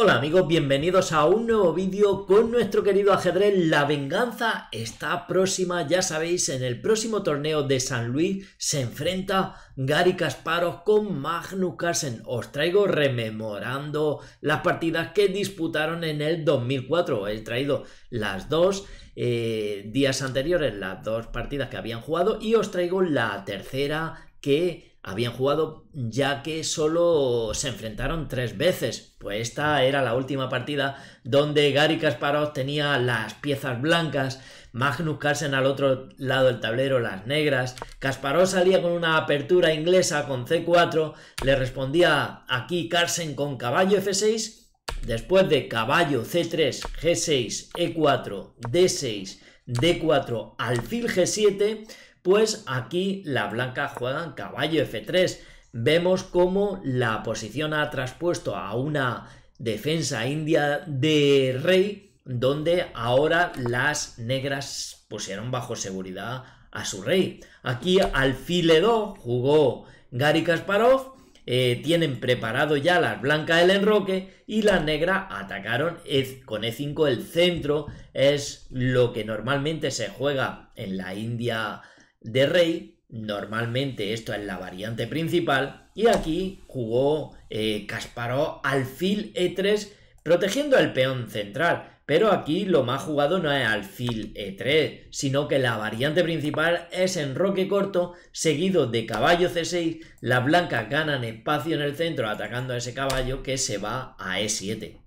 Hola amigos, bienvenidos a un nuevo vídeo con nuestro querido ajedrez. La venganza está próxima, ya sabéis, en el próximo torneo de San Luis se enfrenta Gary Kasparov con Magnus Carlsen. Os traigo rememorando las partidas que disputaron en el 2004. He traído las dos eh, días anteriores, las dos partidas que habían jugado y os traigo la tercera que habían jugado ya que solo se enfrentaron tres veces, pues esta era la última partida donde Gary Kasparov tenía las piezas blancas, Magnus Carlsen al otro lado del tablero las negras, Kasparov salía con una apertura inglesa con C4, le respondía aquí Carlsen con caballo F6, después de caballo C3, G6, E4, D6, D4, alfil G7, pues aquí las blancas juegan caballo F3. Vemos cómo la posición ha traspuesto a una defensa india de rey, donde ahora las negras pusieron bajo seguridad a su rey. Aquí al E2 jugó Gary Kasparov, eh, tienen preparado ya las blancas el enroque y la negra atacaron e- con E5 el centro, es lo que normalmente se juega en la India de rey. Normalmente esto es la variante principal. Y aquí jugó Casparó eh, Kasparov alfil e3 protegiendo al peón central. Pero aquí lo más jugado no es alfil e3, sino que la variante principal es en roque corto, seguido de caballo c6. Las blancas ganan espacio en el centro atacando a ese caballo que se va a e7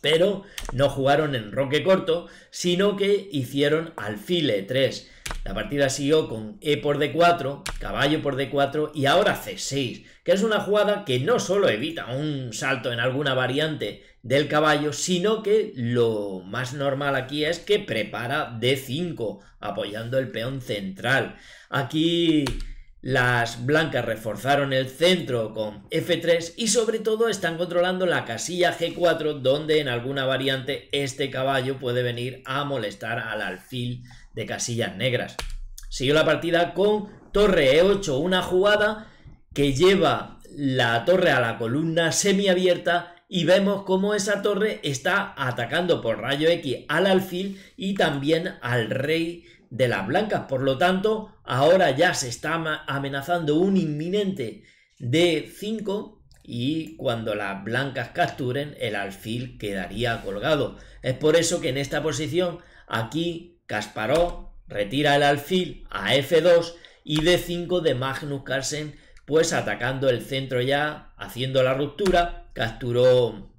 pero no jugaron en roque corto, sino que hicieron alfile 3 La partida siguió con E por D4, caballo por D4 y ahora C6, que es una jugada que no solo evita un salto en alguna variante del caballo, sino que lo más normal aquí es que prepara D5, apoyando el peón central. Aquí las blancas reforzaron el centro con F3 y sobre todo están controlando la casilla G4 donde en alguna variante este caballo puede venir a molestar al alfil de casillas negras. Siguió la partida con torre E8, una jugada que lleva la torre a la columna semiabierta y vemos cómo esa torre está atacando por rayo X al alfil y también al rey de las blancas. Por lo tanto, ahora ya se está amenazando un inminente d 5 y cuando las blancas capturen, el alfil quedaría colgado. Es por eso que en esta posición, aquí Kasparov retira el alfil a F2 y D5 de Magnus Carlsen, pues atacando el centro ya, haciendo la ruptura, capturó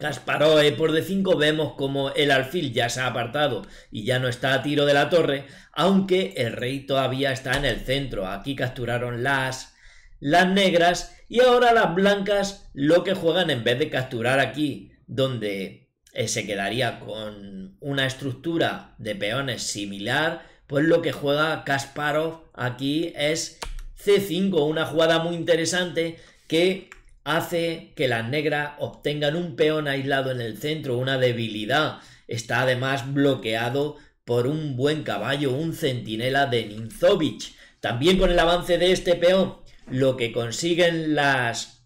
Kasparov eh, por D5 vemos como el alfil ya se ha apartado y ya no está a tiro de la torre, aunque el rey todavía está en el centro. Aquí capturaron las, las negras y ahora las blancas lo que juegan en vez de capturar aquí, donde eh, se quedaría con una estructura de peones similar, pues lo que juega Kasparov aquí es C5, una jugada muy interesante que hace que las negras obtengan un peón aislado en el centro, una debilidad. Está además bloqueado por un buen caballo, un centinela de Ninzovich. También con el avance de este peón, lo que consiguen las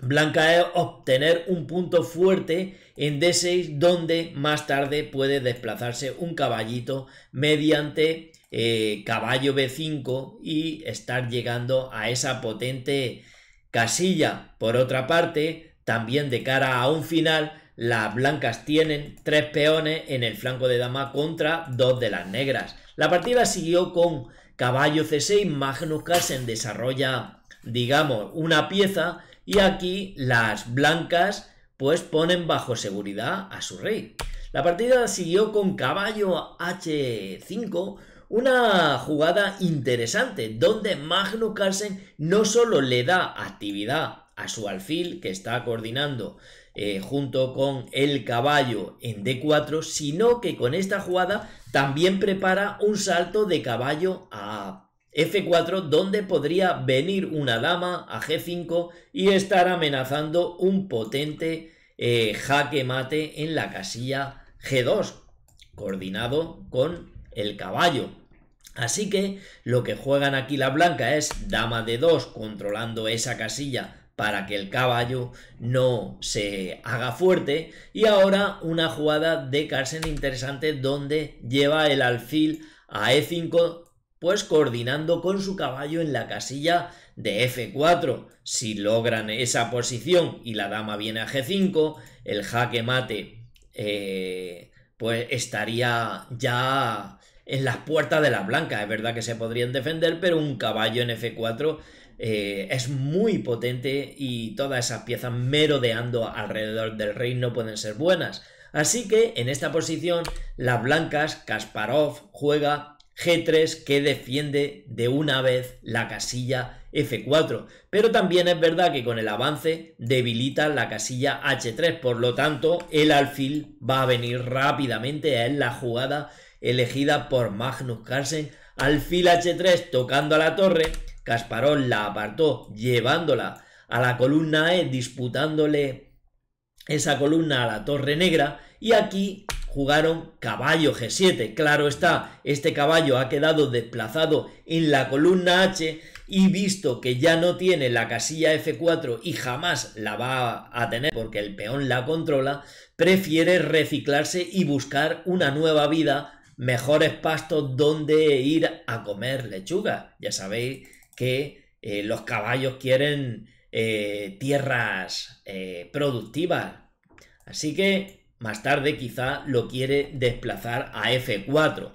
blancas es obtener un punto fuerte en D6, donde más tarde puede desplazarse un caballito mediante eh, caballo B5 y estar llegando a esa potente Casilla, por otra parte, también de cara a un final, las blancas tienen tres peones en el flanco de dama contra dos de las negras. La partida siguió con caballo c6, Magnus Carlsen desarrolla, digamos, una pieza y aquí las blancas pues ponen bajo seguridad a su rey. La partida siguió con caballo h5, una jugada interesante donde Magno Carlsen no solo le da actividad a su alfil que está coordinando eh, junto con el caballo en D4, sino que con esta jugada también prepara un salto de caballo a F4 donde podría venir una dama a G5 y estar amenazando un potente eh, jaque mate en la casilla G2, coordinado con el caballo. Así que lo que juegan aquí la blanca es dama de 2 controlando esa casilla para que el caballo no se haga fuerte y ahora una jugada de Carson interesante donde lleva el alfil a E5 pues coordinando con su caballo en la casilla de F4. Si logran esa posición y la dama viene a G5, el jaque mate eh, pues estaría ya en las puertas de las blancas. Es verdad que se podrían defender, pero un caballo en F4 eh, es muy potente y todas esas piezas merodeando alrededor del rey no pueden ser buenas. Así que en esta posición, las blancas, Kasparov juega G3 que defiende de una vez la casilla F4. Pero también es verdad que con el avance debilita la casilla H3, por lo tanto el alfil va a venir rápidamente, en la jugada elegida por Magnus Carlsen. Alfil H3 tocando a la torre, Kasparov la apartó llevándola a la columna E, disputándole esa columna a la torre negra. Y aquí jugaron caballo G7. Claro está, este caballo ha quedado desplazado en la columna H y visto que ya no tiene la casilla F4 y jamás la va a tener porque el peón la controla, prefiere reciclarse y buscar una nueva vida mejores pastos donde ir a comer lechuga. Ya sabéis que eh, los caballos quieren eh, tierras eh, productivas. Así que más tarde quizá lo quiere desplazar a F4.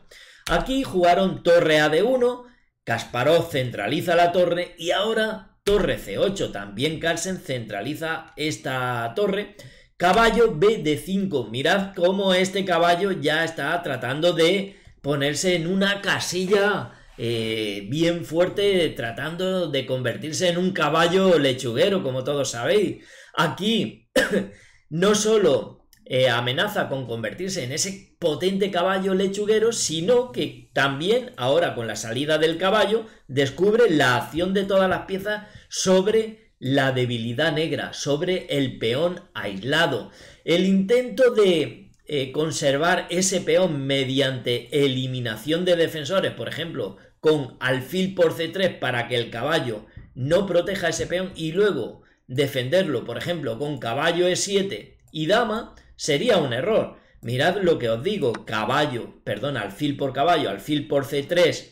Aquí jugaron torre A de 1, Kasparov centraliza la torre y ahora torre C8. También Carlsen centraliza esta torre Caballo B de 5. Mirad cómo este caballo ya está tratando de ponerse en una casilla eh, bien fuerte, tratando de convertirse en un caballo lechuguero, como todos sabéis. Aquí no solo eh, amenaza con convertirse en ese potente caballo lechuguero, sino que también ahora con la salida del caballo descubre la acción de todas las piezas sobre la debilidad negra, sobre el peón aislado, el intento de eh, conservar ese peón mediante eliminación de defensores, por ejemplo, con alfil por c3 para que el caballo no proteja ese peón y luego defenderlo, por ejemplo, con caballo e7 y dama, sería un error. Mirad lo que os digo, caballo, perdón, alfil por caballo, alfil por c3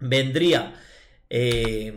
vendría... Eh,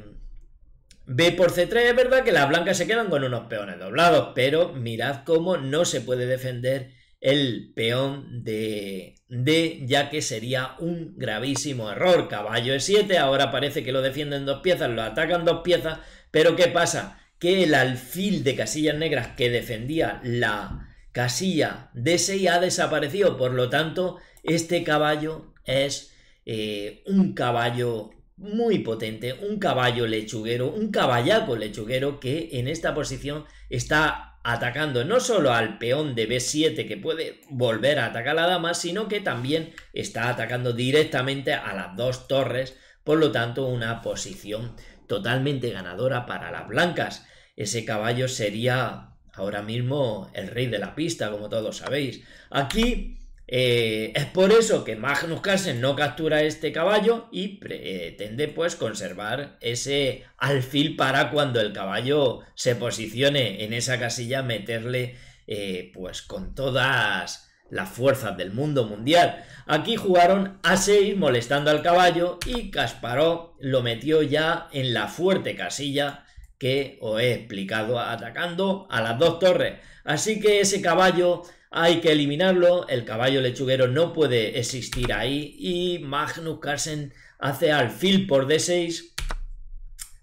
B por C3 es verdad que las blancas se quedan con unos peones doblados, pero mirad cómo no se puede defender el peón de D, ya que sería un gravísimo error. Caballo E7, ahora parece que lo defienden dos piezas, lo atacan dos piezas, pero ¿qué pasa? Que el alfil de casillas negras que defendía la casilla D6 ha desaparecido, por lo tanto, este caballo es eh, un caballo muy potente, un caballo lechuguero, un caballaco lechuguero que en esta posición está atacando no solo al peón de B7 que puede volver a atacar a la dama, sino que también está atacando directamente a las dos torres, por lo tanto una posición totalmente ganadora para las blancas. Ese caballo sería ahora mismo el rey de la pista, como todos sabéis. Aquí eh, es por eso que Magnus Carlsen no captura este caballo y pretende pues conservar ese alfil para cuando el caballo se posicione en esa casilla meterle eh, pues con todas las fuerzas del mundo mundial. Aquí jugaron a 6 molestando al caballo y Kasparov lo metió ya en la fuerte casilla que os he explicado atacando a las dos torres. Así que ese caballo hay que eliminarlo, el caballo lechuguero no puede existir ahí y Magnus Carlsen hace alfil por D6,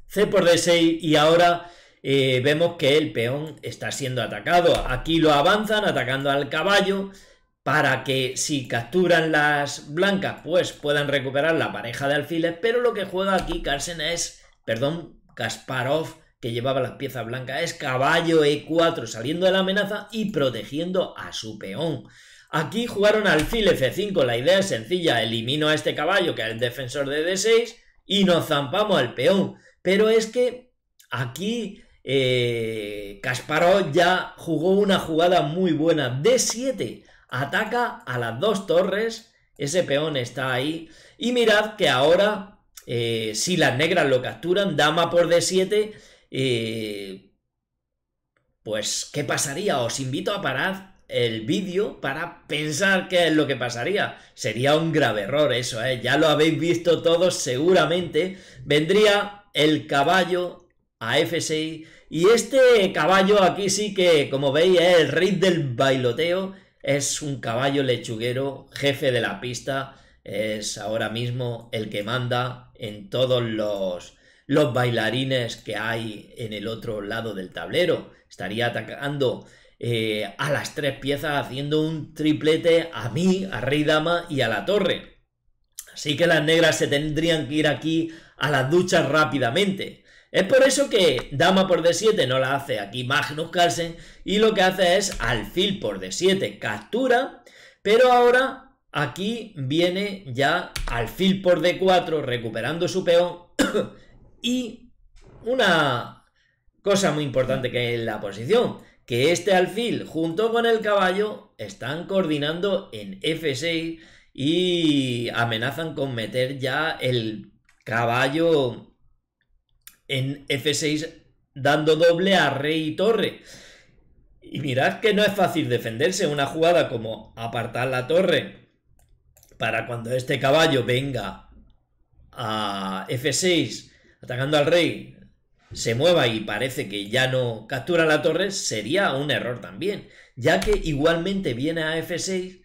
C por D6 y ahora eh, vemos que el peón está siendo atacado. Aquí lo avanzan atacando al caballo para que si capturan las blancas pues puedan recuperar la pareja de alfiles, pero lo que juega aquí Carlsen es, perdón, Kasparov que llevaba las piezas blancas es caballo E4 saliendo de la amenaza y protegiendo a su peón. Aquí jugaron alfil F5, la idea es sencilla, elimino a este caballo que es el defensor de D6 y nos zampamos al peón. Pero es que aquí eh, Kasparov ya jugó una jugada muy buena, D7, ataca a las dos torres, ese peón está ahí y mirad que ahora... Eh, si las negras lo capturan, dama por d7 y... Eh, pues, ¿qué pasaría? Os invito a parar el vídeo para pensar qué es lo que pasaría. Sería un grave error eso, ¿eh? Ya lo habéis visto todos seguramente. Vendría el caballo a F6 y este caballo aquí sí que, como veis, es el rey del bailoteo. Es un caballo lechuguero, jefe de la pista. Es ahora mismo el que manda en todos los los bailarines que hay en el otro lado del tablero. Estaría atacando eh, a las tres piezas haciendo un triplete a mí, a Rey Dama y a la torre. Así que las negras se tendrían que ir aquí a las duchas rápidamente. Es por eso que dama por d7 no la hace aquí Magnus Carlsen y lo que hace es alfil por d7, captura, pero ahora aquí viene ya alfil por d4 recuperando su peón Y una cosa muy importante que en la posición, que este alfil junto con el caballo están coordinando en F6 y amenazan con meter ya el caballo en F6 dando doble a rey y torre. Y mirad que no es fácil defenderse una jugada como apartar la torre para cuando este caballo venga a F6 atacando al rey, se mueva y parece que ya no captura la torre, sería un error también, ya que igualmente viene a F6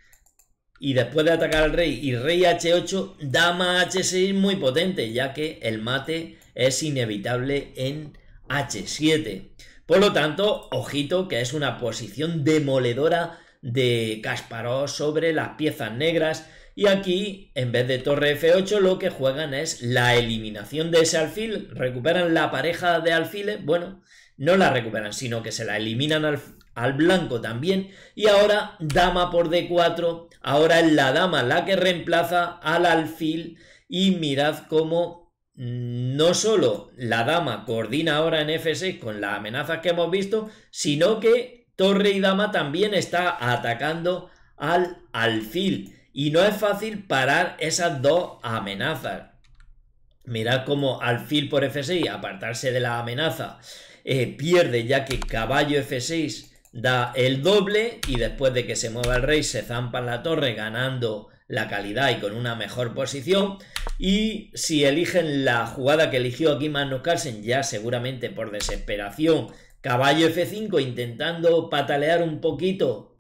y después de atacar al rey y rey H8, dama H6 muy potente, ya que el mate es inevitable en H7. Por lo tanto, ojito que es una posición demoledora de Kasparov sobre las piezas negras y aquí, en vez de torre F8, lo que juegan es la eliminación de ese alfil. Recuperan la pareja de alfiles. Bueno, no la recuperan, sino que se la eliminan al, al blanco también. Y ahora, dama por D4. Ahora es la dama la que reemplaza al alfil. Y mirad cómo mm, no solo la dama coordina ahora en F6 con las amenazas que hemos visto, sino que torre y dama también está atacando al alfil. Y no es fácil parar esas dos amenazas. Mirad cómo alfil por F6, apartarse de la amenaza, eh, pierde ya que caballo F6 da el doble y después de que se mueva el rey se zampa en la torre ganando la calidad y con una mejor posición. Y si eligen la jugada que eligió aquí Magnus Carlsen, ya seguramente por desesperación, caballo F5 intentando patalear un poquito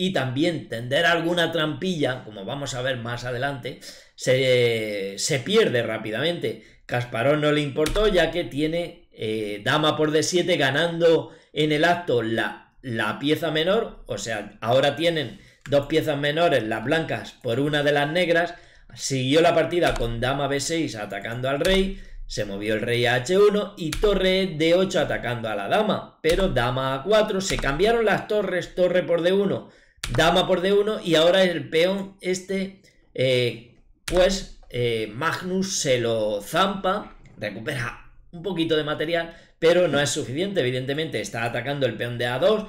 y también tender alguna trampilla, como vamos a ver más adelante, se, se pierde rápidamente. Casparón no le importó ya que tiene eh, dama por d7 ganando en el acto la, la pieza menor, o sea, ahora tienen dos piezas menores, las blancas por una de las negras, siguió la partida con dama b6 atacando al rey, se movió el rey a h1 y torre d8 atacando a la dama, pero dama a4, se cambiaron las torres, torre por d1, dama por D1 y ahora el peón este, eh, pues eh, Magnus se lo zampa, recupera un poquito de material, pero no es suficiente, evidentemente está atacando el peón de A2,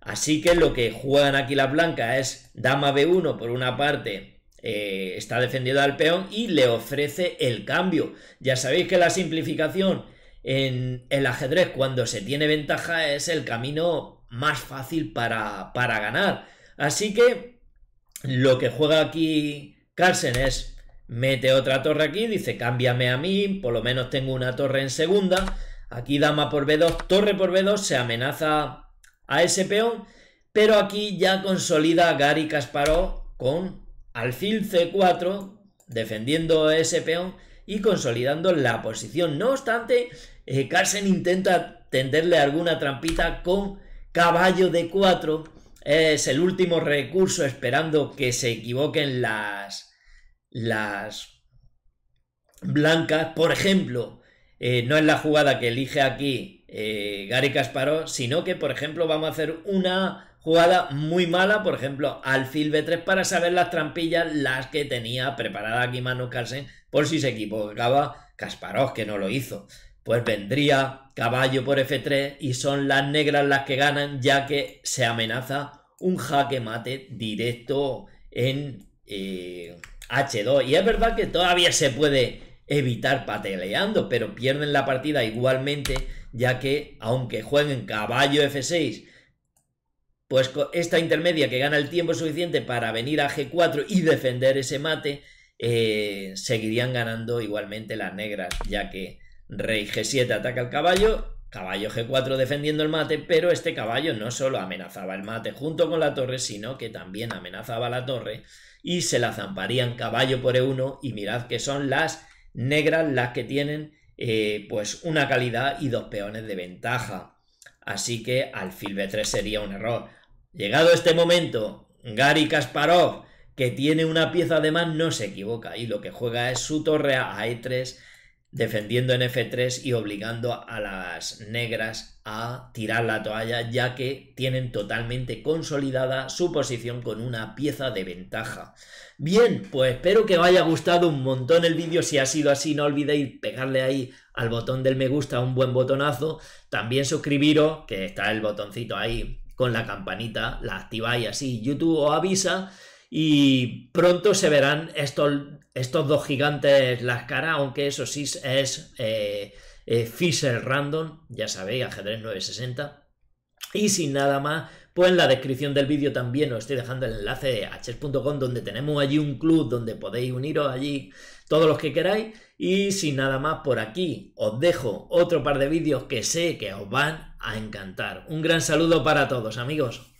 así que lo que juegan aquí las blancas es dama B1 por una parte, eh, está defendido al peón y le ofrece el cambio. Ya sabéis que la simplificación en el ajedrez cuando se tiene ventaja es el camino más fácil para, para ganar. Así que lo que juega aquí Carlsen es mete otra torre aquí, dice cámbiame a mí, por lo menos tengo una torre en segunda. Aquí dama por B2, torre por B2, se amenaza a ese peón, pero aquí ya consolida Gary Kasparov con alfil C4, defendiendo ese peón y consolidando la posición. No obstante, eh, Carlsen intenta tenderle alguna trampita con caballo D4, es el último recurso esperando que se equivoquen las... las... blancas. Por ejemplo, eh, no es la jugada que elige aquí eh, Gary Kasparov, sino que, por ejemplo, vamos a hacer una jugada muy mala, por ejemplo, alfil b3 para saber las trampillas, las que tenía preparada aquí Manu Carlsen, por si se equivocaba Kasparov, que no lo hizo. Pues vendría caballo por F3 y son las negras las que ganan ya que se amenaza un jaque mate directo en H2. Eh, y es verdad que todavía se puede evitar pateleando, pero pierden la partida igualmente ya que aunque jueguen caballo F6, pues esta intermedia que gana el tiempo suficiente para venir a G4 y defender ese mate, eh, seguirían ganando igualmente las negras, ya que Rey G7 ataca al caballo, caballo G4 defendiendo el mate, pero este caballo no solo amenazaba el mate junto con la torre, sino que también amenazaba la torre y se la zamparían caballo por E1 y mirad que son las negras las que tienen eh, pues una calidad y dos peones de ventaja. Así que alfil B3 sería un error. Llegado este momento, Gary Kasparov, que tiene una pieza de más, no se equivoca y lo que juega es su torre a E3 defendiendo en F3 y obligando a las negras a tirar la toalla ya que tienen totalmente consolidada su posición con una pieza de ventaja. Bien, pues espero que os haya gustado un montón el vídeo, si ha sido así no olvidéis pegarle ahí al botón del me gusta, un buen botonazo, también suscribiros, que está el botoncito ahí con la campanita, la activáis así, YouTube os avisa y pronto se verán estos, estos dos gigantes las caras, aunque eso sí es eh, eh Fisher Random, ya sabéis, ajedrez 960. Y sin nada más, pues en la descripción del vídeo también os estoy dejando el enlace de hs.com donde tenemos allí un club donde podéis uniros allí todos los que queráis. Y sin nada más por aquí, os dejo otro par de vídeos que sé que os van a encantar. Un gran saludo para todos amigos.